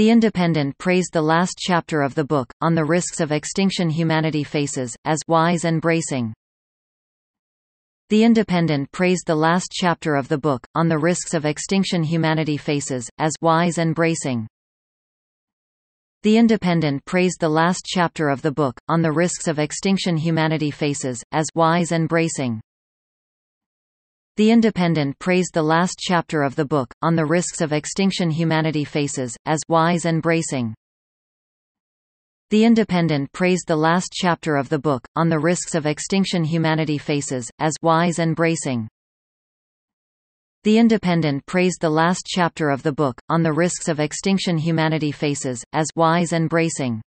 The Independent praised the last chapter of the book, on the risks of extinction humanity faces, as wise and bracing. The Independent praised the last chapter of the book, on the risks of extinction humanity faces, as wise and bracing. The Independent praised the last chapter of the book, on the risks of extinction humanity faces, as wise and bracing. The Independent praised the last chapter of the book, On the Risks of Extinction Humanity Faces, as wise and bracing. The Independent praised the last chapter of the book, On the Risks of Extinction Humanity Faces, as wise and bracing. The Independent praised the last chapter of the book, On the Risks of Extinction Humanity Faces, as wise and bracing.